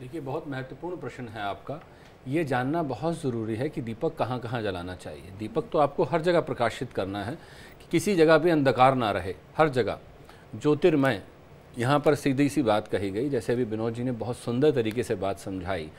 देखिए बहुत महत्वपूर्ण प्रश्न है आपका ये जानना बहुत ज़रूरी है कि दीपक कहाँ कहाँ जलाना चाहिए दीपक तो आपको हर जगह प्रकाशित करना है कि किसी जगह भी अंधकार ना रहे हर जगह ज्योतिर्मय यहाँ पर सीधी सी बात कही गई जैसे अभी विनोद जी ने बहुत सुंदर तरीके से बात समझाई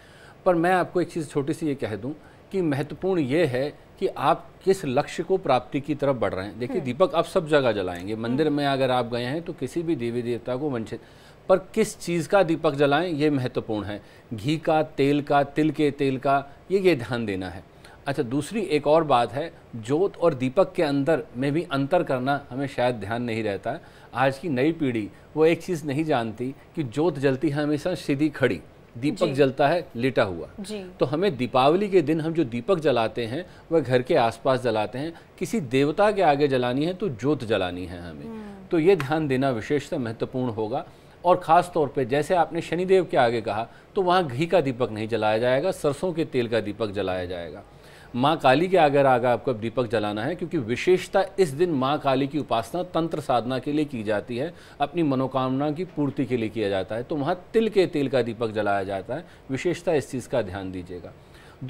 पर मैं आपको एक चीज़ छोटी सी ये कह दूँ कि महत्वपूर्ण ये है कि आप किस लक्ष्य को प्राप्ति की तरफ बढ़ रहे हैं देखिए हम्म। दीपक आप सब जगह जलाएंगे हम्म। मंदिर में अगर आप गए हैं तो किसी भी देवी देवता को वंचित पर किस चीज़ का दीपक जलाएं ये महत्वपूर्ण है घी का तेल का तिल के तेल का ये ये ध्यान देना है अच्छा दूसरी एक और बात है जोत और दीपक के अंदर में भी अंतर करना हमें शायद ध्यान नहीं रहता है आज की नई पीढ़ी वो एक चीज़ नहीं जानती कि जोत जलती है हमेशा सीधी खड़ी दीपक जलता है लेटा हुआ तो हमें दीपावली के दिन हम जो दीपक जलाते हैं वह घर के आसपास जलाते हैं किसी देवता के आगे जलानी है तो जोत जलानी है हमें हम्म। तो ये ध्यान देना विशेषतः महत्वपूर्ण होगा और ख़ास तौर पे जैसे आपने शनिदेव के आगे कहा तो वहाँ घी का दीपक नहीं जलाया जाएगा सरसों के तेल का दीपक जलाया जाएगा माँ काली के आगे आगे आपको दीपक जलाना है क्योंकि विशेषता इस दिन माँ काली की उपासना तंत्र साधना के लिए की जाती है अपनी मनोकामना की पूर्ति के लिए किया जाता है तो वहाँ तिल के तेल का दीपक जलाया जाता है विशेषता इस चीज़ का ध्यान दीजिएगा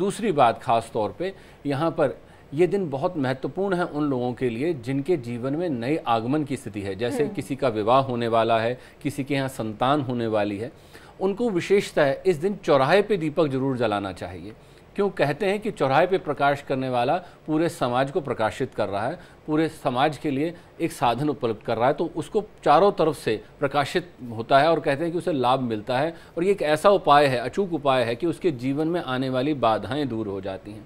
दूसरी बात खास तौर पे यहाँ पर ये दिन बहुत महत्वपूर्ण है उन लोगों के लिए जिनके जीवन में नए आगमन की स्थिति है जैसे हम्म। किसी का विवाह होने वाला है किसी के यहाँ संतान होने वाली है उनको विशेषतः इस दिन चौराहे पे दीपक जरूर जलाना चाहिए क्यों कहते हैं कि चौराहे पे प्रकाश करने वाला पूरे समाज को प्रकाशित कर रहा है पूरे समाज के लिए एक साधन उपलब्ध कर रहा है तो उसको चारों तरफ से प्रकाशित होता है और कहते हैं कि उसे लाभ मिलता है और ये एक ऐसा उपाय है अचूक उपाय है कि उसके जीवन में आने वाली बाधाएँ दूर हो जाती हैं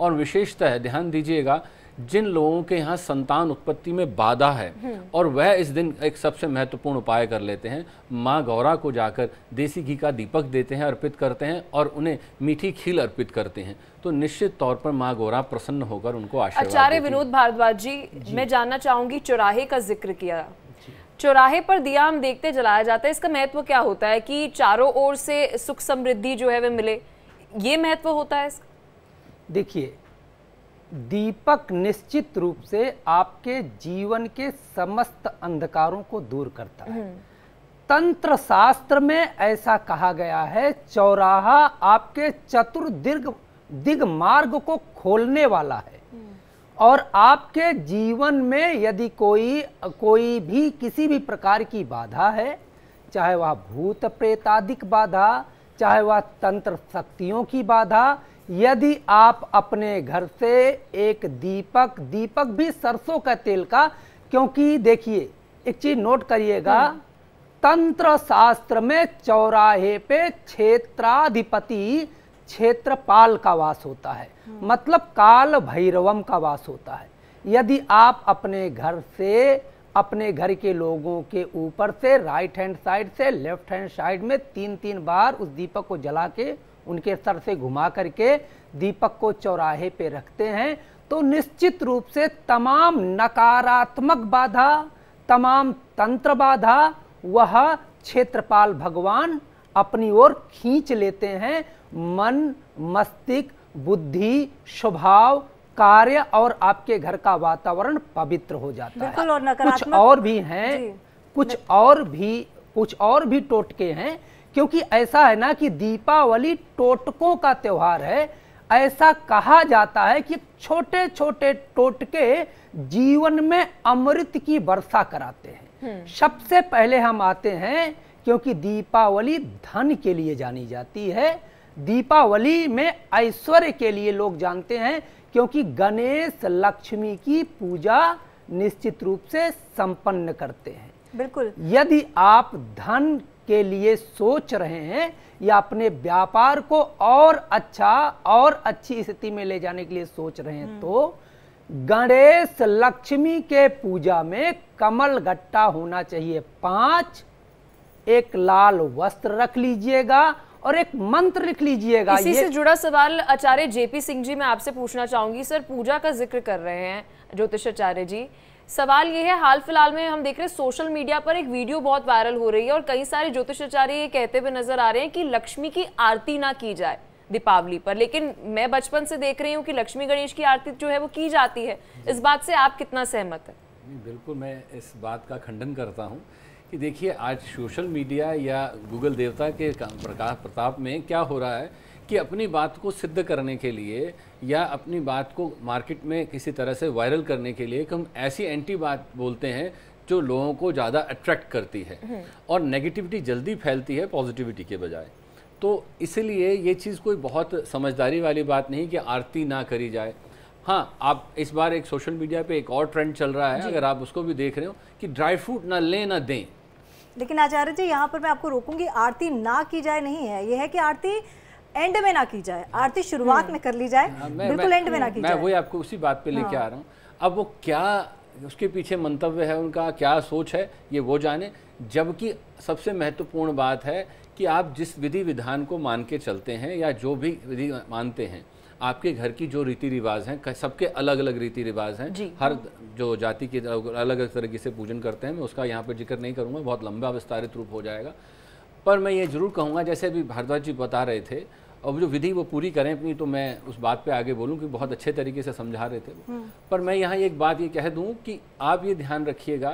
और विशेषतः ध्यान दीजिएगा जिन लोगों के यहाँ संतान उत्पत्ति में बाधा है हम्म। और वह इस दिन एक सबसे महत्वपूर्ण उपाय कर लेते हैं माँ गौरा को जाकर देसी घी का दीपक देते हैं अर्पित करते हैं और उन्हें मीठी खील अर्पित करते हैं तो निश्चित तौर पर माँ गौरा प्रसन्न होकर उनको आशीर्वाद आचार्य विनोद भारद्वाज जी, जी मैं जानना चाहूंगी चौराहे का जिक्र किया चौराहे पर दिया हम देखते जलाया जाता है इसका महत्व क्या होता है कि चारों ओर से सुख समृद्धि जो है वह मिले ये महत्व होता है इसका देखिए दीपक निश्चित रूप से आपके जीवन के समस्त अंधकारों को दूर करता है हम्म। तंत्र शास्त्र में ऐसा कहा गया है चौराहा आपके चतुर्दिग दिग मार्ग को खोलने वाला है हम्म। और आपके जीवन में यदि कोई कोई भी किसी भी प्रकार की बाधा है चाहे वह भूत प्रेतादिक बाधा चाहे वह तंत्र शक्तियों की बाधा यदि आप अपने घर से एक दीपक दीपक भी सरसों का तेल का क्योंकि देखिए एक चीज नोट करिएगा हाँ। तंत्र शास्त्र में चौराहे पे क्षेत्राधिपति क्षेत्रपाल का वास होता है हाँ। मतलब काल भैरवम का वास होता है यदि आप अपने घर से अपने घर के लोगों के ऊपर से राइट हैंड साइड से लेफ्ट हैंड साइड में तीन तीन बार उस दीपक को जला के उनके सर से घुमा करके दीपक को चौराहे पे रखते हैं तो निश्चित रूप से तमाम नकारात्मक बाधा तमाम तंत्र बाधा वह क्षेत्रपाल भगवान अपनी ओर खींच लेते हैं मन मस्तिष्क बुद्धि स्वभाव कार्य और आपके घर का वातावरण पवित्र हो जाता है और कुछ और भी हैं कुछ और भी कुछ और भी टोटके हैं क्योंकि ऐसा है ना कि दीपावली टोटकों का त्यौहार है ऐसा कहा जाता है कि छोटे छोटे टोटके जीवन में अमृत की वर्षा कराते हैं हम्म। सबसे पहले हम आते हैं क्योंकि दीपावली धन के लिए जानी जाती है दीपावली में ऐश्वर्य के लिए लोग जानते हैं क्योंकि गणेश लक्ष्मी की पूजा निश्चित रूप से संपन्न करते हैं बिल्कुल यदि आप धन के लिए सोच रहे हैं या अपने व्यापार को और अच्छा और अच्छी स्थिति में ले जाने के लिए सोच रहे हैं हम्म। तो गणेश लक्ष्मी के पूजा में कमल गट्टा होना चाहिए पांच एक लाल वस्त्र रख लीजिएगा और एक मंत्र लिख लीजिएगा इसी से जुड़ा सवाल आचार्य जेपी सिंह जी मैं आपसे पूछना चाहूंगी सर पूजा का जिक्र कर रहे हैं ज्योतिषाचार्य जी सवाल ये है हाल फिलहाल में हम देख रहे हैं सोशल मीडिया पर एक वीडियो बहुत वायरल हो रही है और कई सारे ज्योतिषाचार्य ये कहते हुए नजर आ रहे हैं कि लक्ष्मी की आरती ना की जाए दीपावली पर लेकिन मैं बचपन से देख रही हूँ कि लक्ष्मी गणेश की आरती जो है वो की जाती है इस बात से आप कितना सहमत है बिल्कुल मैं इस बात का खंडन करता हूँ कि देखिए आज सोशल मीडिया या गूगल देवता के प्रकाश प्रताप में क्या हो रहा है कि अपनी बात को सिद्ध करने के लिए या अपनी बात को मार्केट में किसी तरह से वायरल करने के लिए कि हम ऐसी एंटी बात बोलते हैं जो लोगों को ज़्यादा अट्रैक्ट करती है हम्म। और नेगेटिविटी जल्दी फैलती है पॉजिटिविटी के बजाय तो इसलिए ये चीज़ कोई बहुत समझदारी वाली बात नहीं कि आरती ना करी जाए हाँ आप इस बार एक सोशल मीडिया पे एक और ट्रेंड चल रहा है अगर आप उसको भी देख रहे हो कि ड्राई फ्रूट ना लें ना दें लेकिन आचार्य जी यहाँ पर मैं आपको रोकूंगी आरती ना की जाए नहीं है ये है कि आरती एंड में ना की जाए आरती शुरुआत हम्म। में कर ली जाए हाँ, बिल्कुल एंड में ना की जाए मैं वही आपको उसी बात पे लेके हाँ। आ रहा हूँ अब वो क्या उसके पीछे मंतव्य है उनका क्या सोच है ये वो जाने जबकि सबसे महत्वपूर्ण बात है कि आप जिस विधि विधान को मान के चलते हैं या जो भी विधि मानते हैं आपके घर की जो रीति रिवाज हैं सबके अलग अलग रीति रिवाज हैं हर जो जाति के अलग अलग तरीके से पूजन करते हैं मैं उसका यहाँ पर जिक्र नहीं करूँगा बहुत लंबा विस्तारित रूप हो जाएगा पर मैं ये ज़रूर कहूँगा जैसे अभी भारद्वाज जी बता रहे थे अब जो विधि वो पूरी करें अपनी तो मैं उस बात पे आगे बोलूँ कि बहुत अच्छे तरीके से समझा रहे थे हम्म। पर मैं यहाँ एक बात ये कह दूँ कि आप ये ध्यान रखिएगा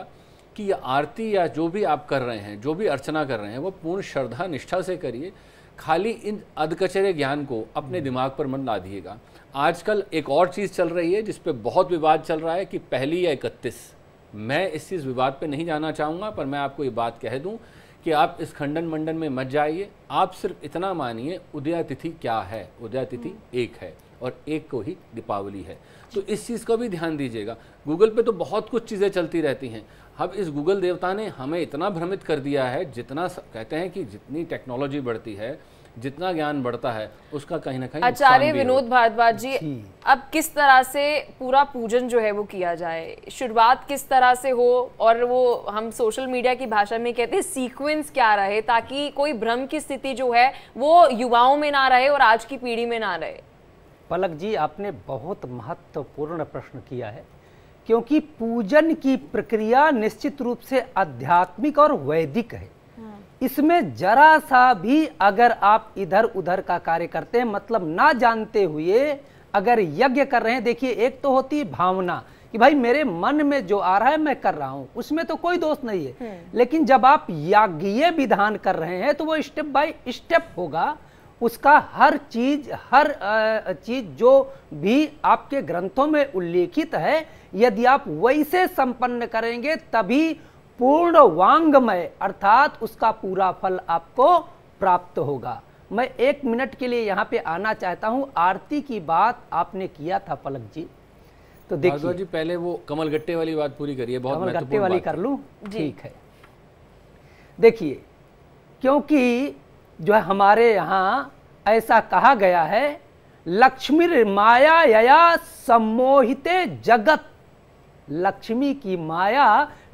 कि ये आरती या जो भी आप कर रहे हैं जो भी अर्चना कर रहे हैं वो पूर्ण श्रद्धा निष्ठा से करिए खाली इन अधकचरे ज्ञान को अपने हम्म। दिमाग पर मन ला दिएगा आजकल एक और चीज़ चल रही है जिस पर बहुत विवाद चल रहा है कि पहली या इकतीस मैं इस चीज़ विवाद पे नहीं जाना चाहूँगा पर मैं आपको ये बात कह दूँ कि आप इस खंडन मंडन में मत जाइए आप सिर्फ इतना मानिए उदयातिथि क्या है उदयातिथि हम्म। एक है और एक को ही दीपावली है तो इस चीज़ का भी ध्यान दीजिएगा गूगल पे तो बहुत कुछ चीज़ें चलती रहती हैं अब इस गूगल देवता ने हमें इतना भ्रमित कर दिया है जितना कहते हैं कि जितनी टेक्नोलॉजी बढ़ती है जितना ज्ञान बढ़ता है उसका कहीं ना कहीं आचार्य विनोद भारद्वाज जी, अब किस तरह से पूरा पूजन जो है वो किया जाए शुरुआत किस तरह से हो और वो हम सोशल मीडिया की भाषा में कहते हैं सीक्वेंस क्या रहे ताकि कोई भ्रम की स्थिति जो है वो युवाओं में ना रहे और आज की पीढ़ी में ना रहे पलक जी आपने बहुत महत्वपूर्ण प्रश्न किया है क्योंकि पूजन की प्रक्रिया निश्चित रूप से आध्यात्मिक और वैदिक है इसमें जरा सा भी अगर आप इधर उधर का कार्य करते हैं मतलब ना जानते हुए अगर यज्ञ कर रहे हैं देखिए एक तो होती है भावना कि भाई मेरे मन में जो आ रहा है मैं कर रहा हूं उसमें तो कोई दोष नहीं है हम्म। लेकिन जब आप याज्ञीय विधान कर रहे हैं तो वो स्टेप बाय स्टेप होगा उसका हर चीज हर चीज जो भी आपके ग्रंथों में उल्लेखित है यदि आप वैसे संपन्न करेंगे तभी पूर्ण वांगमय अर्थात उसका पूरा फल आपको प्राप्त होगा मैं एक मिनट के लिए यहाँ पे आना चाहता हूँ आरती की बात आपने किया था पलक जी तो देखिए जी पहले वो कमल गट्टे वाली बात पूरी करिए बहुत कमल गट्टे वाली कर लू ठीक है देखिए क्योंकि जो है हमारे यहाँ ऐसा कहा गया है लक्ष्मी माया यया सम्मोहिते जगत लक्ष्मी की माया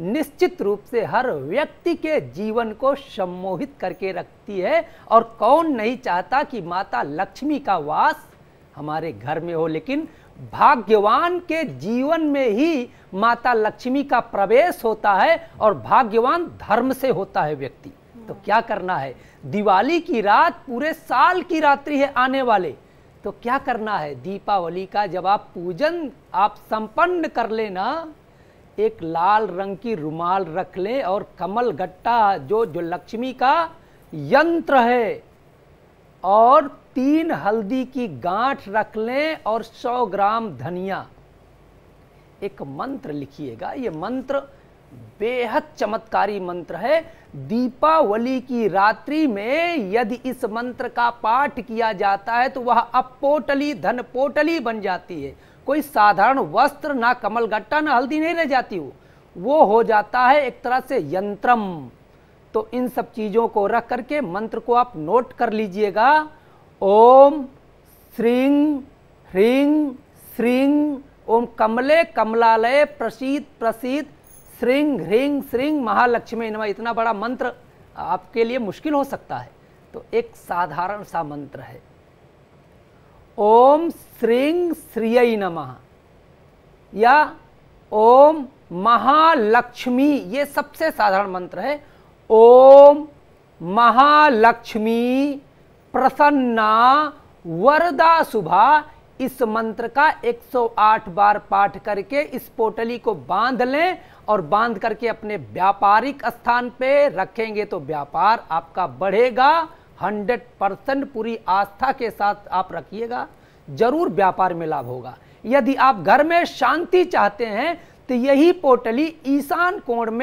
निश्चित रूप से हर व्यक्ति के जीवन को सम्मोहित करके रखती है और कौन नहीं चाहता कि माता लक्ष्मी का वास हमारे घर में हो लेकिन भाग्यवान के जीवन में ही माता लक्ष्मी का प्रवेश होता है और भाग्यवान धर्म से होता है व्यक्ति तो क्या करना है दिवाली की रात पूरे साल की रात्रि है आने वाले तो क्या करना है दीपावली का जब आप पूजन आप संपन्न कर लेना एक लाल रंग की रुमाल रख लें और कमल गट्टा जो जो लक्ष्मी का यंत्र है और तीन हल्दी की गांठ रख लें और सौ ग्राम धनिया एक मंत्र लिखिएगा ये मंत्र बेहद चमत्कारी मंत्र है दीपावली की रात्रि में यदि इस मंत्र का पाठ किया जाता है तो वह अपोटली धन पोटली बन जाती है कोई साधारण वस्त्र ना कमल गट्टा ना हल्दी नहीं रह जाती वो वो हो जाता है एक तरह से यंत्रम तो इन सब चीज़ों को रख करके मंत्र को आप नोट कर लीजिएगा ओम श्रीं ह्रीं श्रीं ओम कमले कमलालय प्रसीद प्रसीद श्रृंग ह्रिंग श्रृंग महालक्ष्मी नमः इतना बड़ा मंत्र आपके लिए मुश्किल हो सकता है तो एक साधारण सा मंत्र है ओम श्रृंग श्रिय नमः या ओम महालक्ष्मी ये सबसे साधारण मंत्र है ओम महालक्ष्मी प्रसन्ना वरदा सुभा इस मंत्र का 108 बार पाठ करके इस पोटली को बांध लें और बांध करके अपने व्यापारिक स्थान पे रखेंगे तो व्यापार आपका बढ़ेगा 100 परसेंट पूरी आस्था के साथ आप रखिएगा जरूर व्यापार में लाभ होगा यदि आप घर में शांति चाहते हैं तो यही पोटली ईशान कोण में